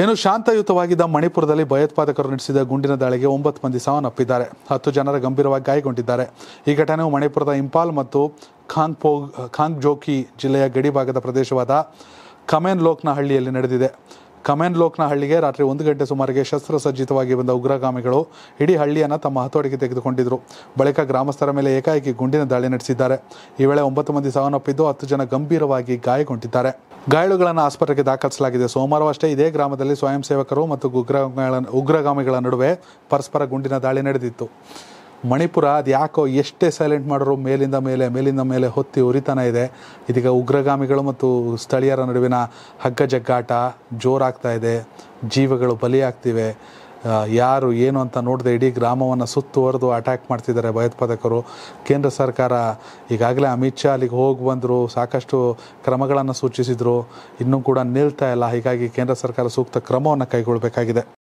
ಇನ್ನು ಶಾಂತಯುತವಾಗಿದ್ದ ಮಣಿಪುರದಲ್ಲಿ ಭಯೋತ್ಪಾದಕರು ನಡೆಸಿದ ಗುಂಡಿನ ದಾಳಿಗೆ ಒಂಬತ್ತು ಮಂದಿ ಸಾವನ್ನಪ್ಪಿದ್ದಾರೆ ಹತ್ತು ಜನರ ಗಂಭೀರವಾಗಿ ಗಾಯಗೊಂಡಿದ್ದಾರೆ ಈ ಘಟನೆಯು ಮಣಿಪುರದ ಇಂಪಾಲ್ ಮತ್ತು ಖಾಂಗ್ಪೋ ಖಾಂಗ್ಜೋಕಿ ಜಿಲ್ಲೆಯ ಗಡಿ ಭಾಗದ ಪ್ರದೇಶವಾದ ಕಮೆನ್ ಲೋಕ್ನಹಳ್ಳಿಯಲ್ಲಿ ನಡೆದಿದೆ ಕಮೆನ್ ಲೋಕ್ನಹಳ್ಳಿಗೆ ರಾತ್ರಿ ಒಂದು ಗಂಟೆ ಸುಮಾರಿಗೆ ಶಸ್ತ್ರಸಜ್ಜಿತವಾಗಿ ಬಂದ ಉಗ್ರಗಾಮಿಗಳು ಇಡೀ ಹಳ್ಳಿಯನ್ನು ತಮ್ಮ ಹತೋಟಿಗೆ ತೆಗೆದುಕೊಂಡಿದ್ದರು ಬಳಿಕ ಗ್ರಾಮಸ್ಥರ ಮೇಲೆ ಏಕಾಏಕಿ ಗುಂಡಿನ ದಾಳಿ ನಡೆಸಿದ್ದಾರೆ ಈ ವೇಳೆ ಒಂಬತ್ತು ಮಂದಿ ಸಾವನ್ನಪ್ಪಿದ್ದು ಹತ್ತು ಜನ ಗಂಭೀರವಾಗಿ ಗಾಯಗೊಂಡಿದ್ದಾರೆ ಗಾಯಳುಗಳನ್ನು ಆಸ್ಪತ್ರೆಗೆ ದಾಖಲಿಸಲಾಗಿದೆ ಸೋಮವಾರವಷ್ಟೇ ಇದೇ ಗ್ರಾಮದಲ್ಲಿ ಸ್ವಯಂ ಸೇವಕರು ಮತ್ತು ಉಗ್ರ ಉಗ್ರಗಾಮಿಗಳ ನಡುವೆ ಪರಸ್ಪರ ಗುಂಡಿನ ದಾಳಿ ನಡೆದಿತ್ತು ಮಣಿಪುರ ಅದು ಯಾಕೋ ಎಷ್ಟೇ ಸೈಲೆಂಟ್ ಮಾಡಿದ್ರು ಮೇಲಿಂದ ಮೇಲೆ ಮೇಲಿಂದ ಮೇಲೆ ಹೊತ್ತಿ ಉರಿತನ ಇದೆ ಇದೀಗ ಉಗ್ರಗಾಮಿಗಳು ಮತ್ತು ಸ್ಥಳೀಯರ ನಡುವಿನ ಹಗ್ಗಜಗ್ಗಾಟ ಜೋರಾಗ್ತಾ ಇದೆ ಜೀವಗಳು ಬಲಿಯಾಗ್ತಿವೆ ಯಾರು ಏನು ಅಂತ ನೋಡದೆ ಇಡೀ ಗ್ರಾಮವನ್ನು ಸುತ್ತುವರೆದು ಅಟ್ಯಾಕ್ ಮಾಡ್ತಿದ್ದಾರೆ ಭಯೋತ್ಪಾದಕರು ಕೇಂದ್ರ ಸರ್ಕಾರ ಈಗಾಗಲೇ ಅಮಿತ್ ಶಾ ಅಲ್ಲಿಗೆ ಹೋಗಿ ಬಂದರು ಸಾಕಷ್ಟು ಕ್ರಮಗಳನ್ನು ಸೂಚಿಸಿದರು ಇನ್ನೂ ಕೂಡ ನಿಲ್ತಾ ಇಲ್ಲ ಹೀಗಾಗಿ ಕೇಂದ್ರ ಸರ್ಕಾರ ಸೂಕ್ತ ಕ್ರಮವನ್ನು ಕೈಗೊಳ್ಳಬೇಕಾಗಿದೆ